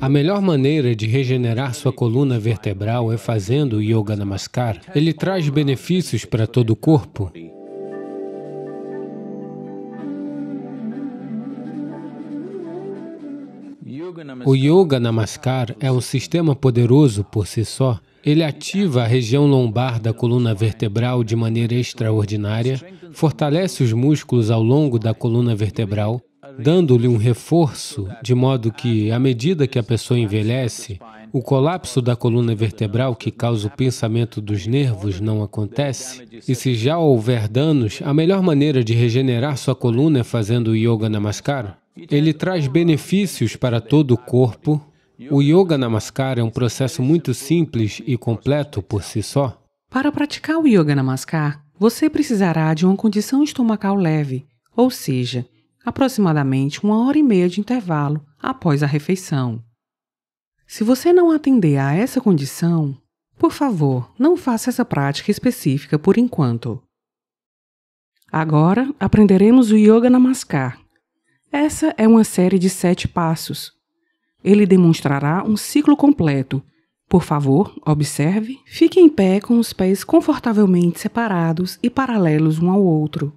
A melhor maneira de regenerar sua coluna vertebral é fazendo o Yoga Namaskar. Ele traz benefícios para todo o corpo. O Yoga Namaskar é um sistema poderoso por si só. Ele ativa a região lombar da coluna vertebral de maneira extraordinária, fortalece os músculos ao longo da coluna vertebral, dando-lhe um reforço, de modo que, à medida que a pessoa envelhece, o colapso da coluna vertebral que causa o pensamento dos nervos não acontece. E se já houver danos, a melhor maneira de regenerar sua coluna é fazendo o Yoga Namaskar. Ele traz benefícios para todo o corpo. O Yoga Namaskar é um processo muito simples e completo por si só. Para praticar o Yoga Namaskar, você precisará de uma condição estomacal leve, ou seja, aproximadamente uma hora e meia de intervalo após a refeição. Se você não atender a essa condição, por favor, não faça essa prática específica por enquanto. Agora aprenderemos o Yoga Namaskar. Essa é uma série de sete passos. Ele demonstrará um ciclo completo. Por favor, observe, fique em pé com os pés confortavelmente separados e paralelos um ao outro.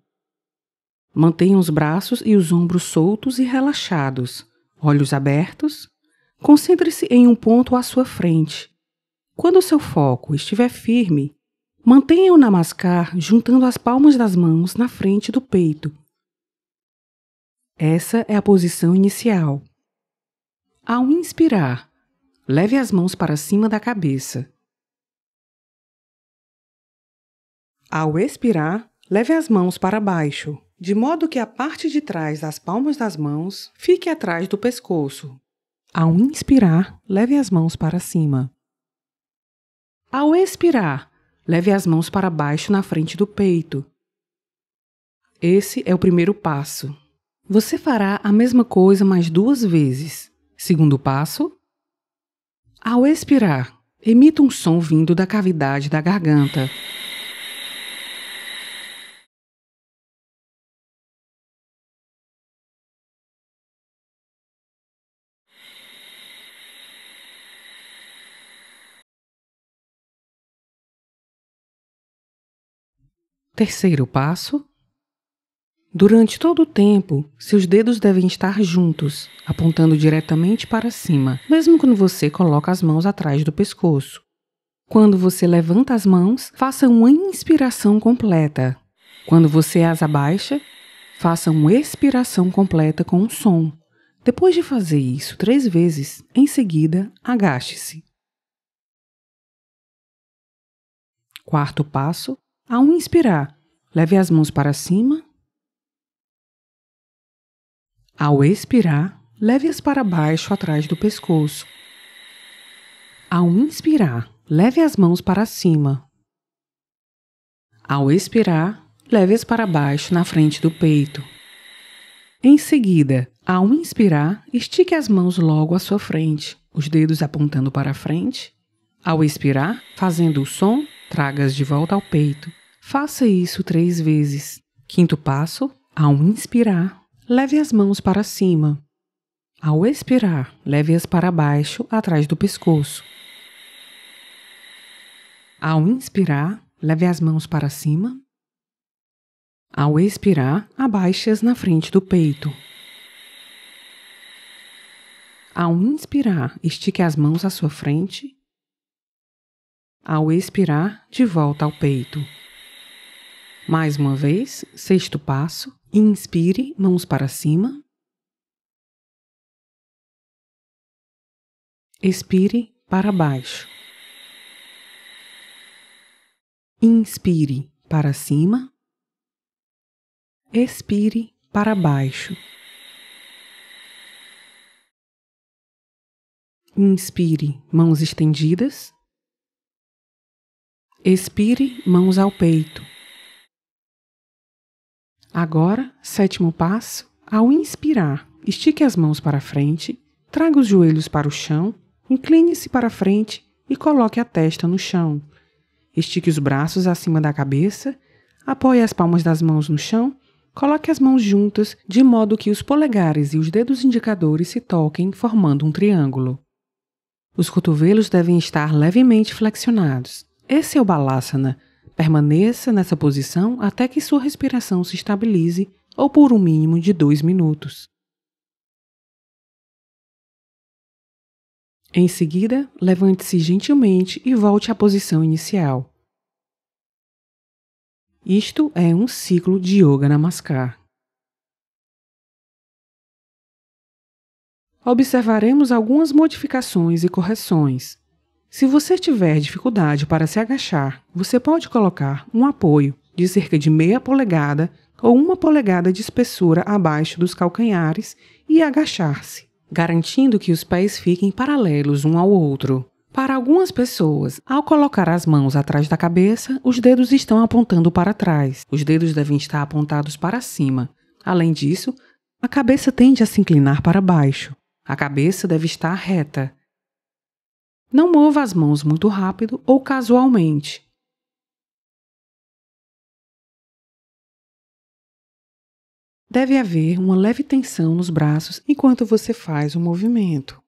Mantenha os braços e os ombros soltos e relaxados, olhos abertos. Concentre-se em um ponto à sua frente. Quando o seu foco estiver firme, mantenha-o namaskar juntando as palmas das mãos na frente do peito. Essa é a posição inicial. Ao inspirar, leve as mãos para cima da cabeça. Ao expirar, leve as mãos para baixo de modo que a parte de trás das palmas das mãos fique atrás do pescoço. Ao inspirar, leve as mãos para cima. Ao expirar, leve as mãos para baixo na frente do peito. Esse é o primeiro passo. Você fará a mesma coisa mais duas vezes. Segundo passo. Ao expirar, emita um som vindo da cavidade da garganta. Terceiro passo. Durante todo o tempo, seus dedos devem estar juntos, apontando diretamente para cima, mesmo quando você coloca as mãos atrás do pescoço. Quando você levanta as mãos, faça uma inspiração completa. Quando você as abaixa, faça uma expiração completa com um som. Depois de fazer isso três vezes, em seguida, agache-se. Quarto passo: ao inspirar, leve as mãos para cima. Ao expirar, leve-as para baixo atrás do pescoço. Ao inspirar, leve as mãos para cima. Ao expirar, leve-as para baixo na frente do peito. Em seguida, ao inspirar, estique as mãos logo à sua frente, os dedos apontando para frente. Ao expirar, fazendo o som tragas de volta ao peito. Faça isso três vezes. Quinto passo: ao inspirar, leve as mãos para cima. Ao expirar, leve-as para baixo, atrás do pescoço. Ao inspirar, leve as mãos para cima. Ao expirar, abaixe-as na frente do peito. Ao inspirar, estique as mãos à sua frente ao expirar de volta ao peito. Mais uma vez, sexto passo, inspire, mãos para cima. Expire para baixo. Inspire para cima. Expire para baixo. Inspire, mãos estendidas. Expire, mãos ao peito. Agora, sétimo passo, ao inspirar, estique as mãos para frente, traga os joelhos para o chão, incline-se para frente e coloque a testa no chão. Estique os braços acima da cabeça, apoie as palmas das mãos no chão, coloque as mãos juntas de modo que os polegares e os dedos indicadores se toquem, formando um triângulo. Os cotovelos devem estar levemente flexionados. Esse é o Balasana. Né? Permaneça nessa posição até que sua respiração se estabilize ou por um mínimo de dois minutos. Em seguida, levante-se gentilmente e volte à posição inicial. Isto é um ciclo de Yoga Namaskar. Observaremos algumas modificações e correções. Se você tiver dificuldade para se agachar, você pode colocar um apoio de cerca de meia polegada ou uma polegada de espessura abaixo dos calcanhares e agachar-se, garantindo que os pés fiquem paralelos um ao outro. Para algumas pessoas, ao colocar as mãos atrás da cabeça, os dedos estão apontando para trás. Os dedos devem estar apontados para cima. Além disso, a cabeça tende a se inclinar para baixo. A cabeça deve estar reta. Não mova as mãos muito rápido ou casualmente. Deve haver uma leve tensão nos braços enquanto você faz o movimento.